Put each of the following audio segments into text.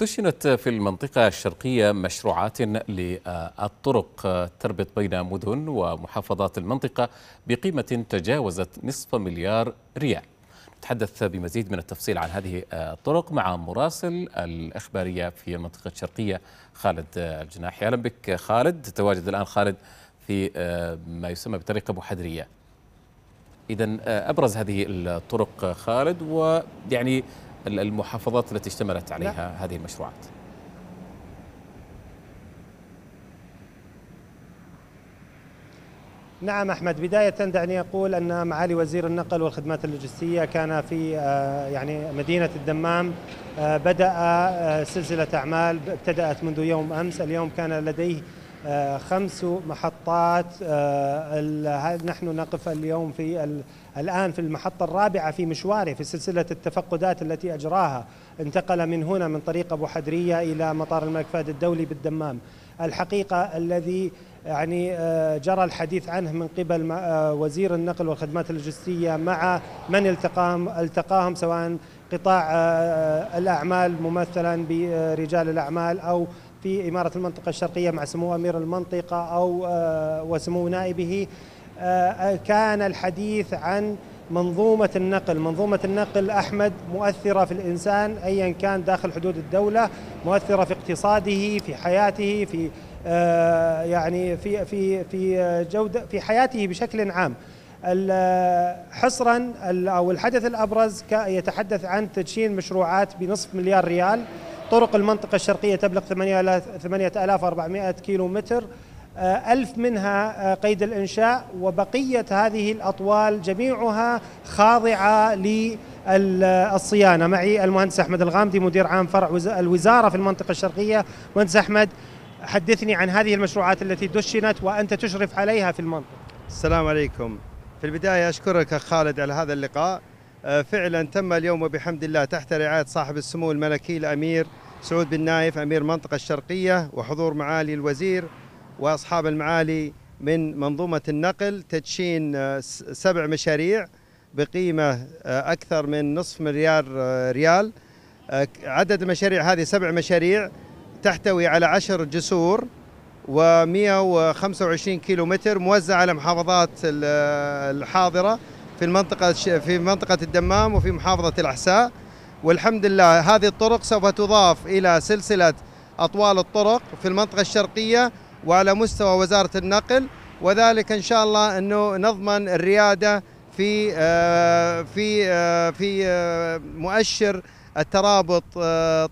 دشنت في المنطقة الشرقية مشروعات للطرق تربط بين مدن ومحافظات المنطقة بقيمة تجاوزت نصف مليار ريال نتحدث بمزيد من التفصيل عن هذه الطرق مع مراسل الإخبارية في المنطقة الشرقية خالد الجناحي أهلا بك خالد تواجد الآن خالد في ما يسمى بطريقة بحدرية إذا أبرز هذه الطرق خالد ويعني المحافظات التي اشتملت عليها لا. هذه المشروعات نعم احمد بدايه دعني اقول ان معالي وزير النقل والخدمات اللوجستيه كان في آه، يعني مدينه الدمام آه، بدا آه، سلسله اعمال ابتدات منذ يوم امس اليوم كان لديه آه، خمس محطات آه، نحن نقف اليوم في الآن في المحطة الرابعة في مشواره في سلسلة التفقدات التي أجراها انتقل من هنا من طريق أبو حدرية إلى مطار الملك فهد الدولي بالدمام الحقيقة الذي يعني آه، جرى الحديث عنه من قبل وزير النقل والخدمات اللوجستية مع من التقاهم, التقاهم سواء قطاع الأعمال ممثلا برجال الأعمال أو في إمارة المنطقة الشرقية مع سمو أمير المنطقة أو آه، وسمو نائبه آه، آه، كان الحديث عن منظومة النقل منظومة النقل أحمد مؤثرة في الإنسان أيا كان داخل حدود الدولة مؤثرة في اقتصاده في حياته في يعني في في في جودة في حياته بشكل عام حصرا او الحدث الابرز يتحدث عن تدشين مشروعات بنصف مليار ريال طرق المنطقة الشرقية تبلغ 8400 كيلو متر ألف منها آه، قيد الإنشاء وبقية هذه الأطوال جميعها خاضعة للصيانة معي المهندس أحمد الغامدي مدير عام فرع الوزارة في المنطقة الشرقية مهندس أحمد حدثني عن هذه المشروعات التي دشنت وأنت تشرف عليها في المنطقة السلام عليكم في البداية أشكرك خالد على هذا اللقاء آه، فعلا تم اليوم وبحمد الله تحت رعاية صاحب السمو الملكي الأمير سعود بن نايف أمير المنطقة الشرقية وحضور معالي الوزير وأصحاب المعالي من منظومة النقل تدشين آه، سبع مشاريع بقيمة آه، أكثر من نصف مليار ريال عدد المشاريع هذه سبع مشاريع تحتوي على عشر جسور و 125 كيلومتر موزعة على محافظات الحاضرة في المنطقة في منطقة الدمام وفي محافظة الأحساء والحمد لله هذه الطرق سوف تضاف إلى سلسلة أطوال الطرق في المنطقة الشرقية وعلى مستوى وزارة النقل وذلك إن شاء الله أنه نضمن الريادة في آه، في آه، في آه، مؤشر الترابط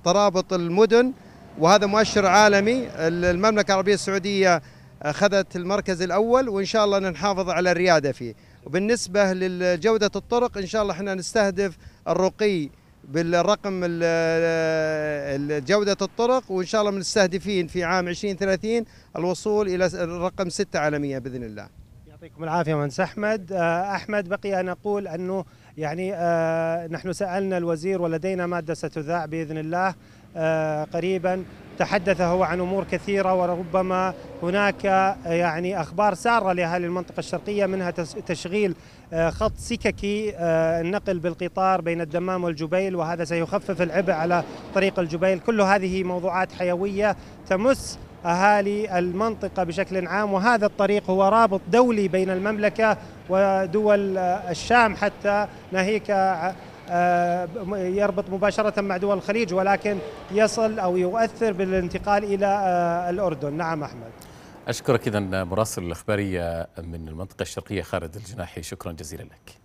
ترابط المدن وهذا مؤشر عالمي المملكة العربية السعودية أخذت المركز الأول وإن شاء الله نحافظ على الريادة فيه وبالنسبة لجودة الطرق إن شاء الله إحنا نستهدف الرقي بالرقم جودة الطرق وإن شاء الله مستهدفين في عام 2030 الوصول إلى رقم 6 عالميا بإذن الله يعطيكم العافية مهندس أحمد آه، أحمد بقي أن أقول أنه يعني آه، نحن سألنا الوزير ولدينا مادة ستذاع بإذن الله آه، قريبا تحدث هو عن امور كثيره وربما هناك آه، يعني اخبار ساره لاهالي المنطقه الشرقيه منها تشغيل آه، خط سككي آه، النقل بالقطار بين الدمام والجبيل وهذا سيخفف العبء على طريق الجبيل، كل هذه موضوعات حيويه تمس اهالي المنطقه بشكل عام وهذا الطريق هو رابط دولي بين المملكه ودول الشام حتى ناهيك آه، يربط مباشرة مع دول الخليج ولكن يصل أو يؤثر بالانتقال إلى آه، الأردن نعم أحمد أشكرك إذا مراسل الإخبارية من المنطقة الشرقية خالد الجناحي شكرا جزيلا لك